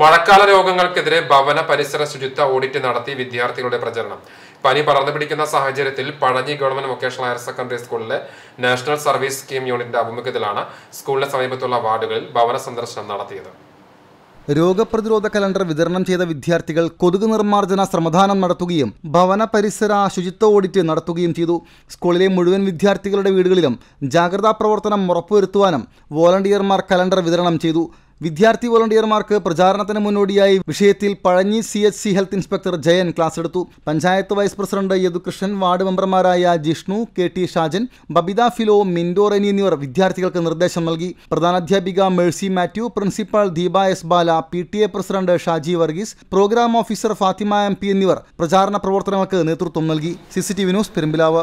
മഴക്കാല രോഗങ്ങൾക്കെതിരെ ഭവന പരിസര ശുചിത്വ ഓഡിറ്റ് നടത്തി വിദ്യാർത്ഥികളുടെ പ്രചരണം പനി പടർന്നു പിടിക്കുന്ന സാഹചര്യത്തിൽ Pazhanji government vocational higher secondary സ്കൂളിലെ നാഷണൽ സർവീസ് സ്കീം യൂണിറ്റിന്റെ ആഭിമുഖ്യത്തിലാണ് സ്കൂളിന് സമീപത്തുള്ള വാർഡുകളിൽ ഭവന സന്ദർശനം നടത്തിയത് രോഗപ്രതിരോധ കലണ്ടർ വിതരണം ചെയ്ത വിദ്യാർത്ഥികൾ കൊതുക് നിർമ്മാർജ്ജന ശ്രമദാനം നടത്തുകയും ഭവന പരിസര ശുചിത്വ ഓഡിറ്റ് നടത്തുകയും ചെയ്തു സ്കൂളിലെ മുഴുവൻ വിദ്യാർത്ഥികളുടെ വീടുകളിലും ജാഗ്രതാ പ്രവർത്തനം ഉറപ്പുവരുത്തുവാനും വോളണ്ടിയർമാർ കലണ്ടർ വിതരണം ചെയ്തു വിദ്യാർത്ഥി വോളണ്ടിയർമാർക്ക് പ്രചാരണത്തിന് മുന്നോടിയായി വിഷയത്തിൽ Pazhanji C H C health inspector Jayan class എടുത്തു panchayat vice president Yadukrishnan ward മെമ്പർമാരായ ജിഷ്ണു കെ ടി ഷാജൻ ബബിത ഫിലോ മിൻഡോ റെനി എന്നിവർ വിദ്യാർത്ഥികൾക്ക് നിർദ്ദേശം നൽകി പ്രധാനാധ്യാപിക Mercy Mathew principal Deepa S Bala P T A president Shaji Varghese programme officer Fathima M P എന്നിവർ പ്രചാരണ പ്രവർത്തനങ്ങൾക്ക് നേതൃത്വം നൽകി C C T V news Perumpilavu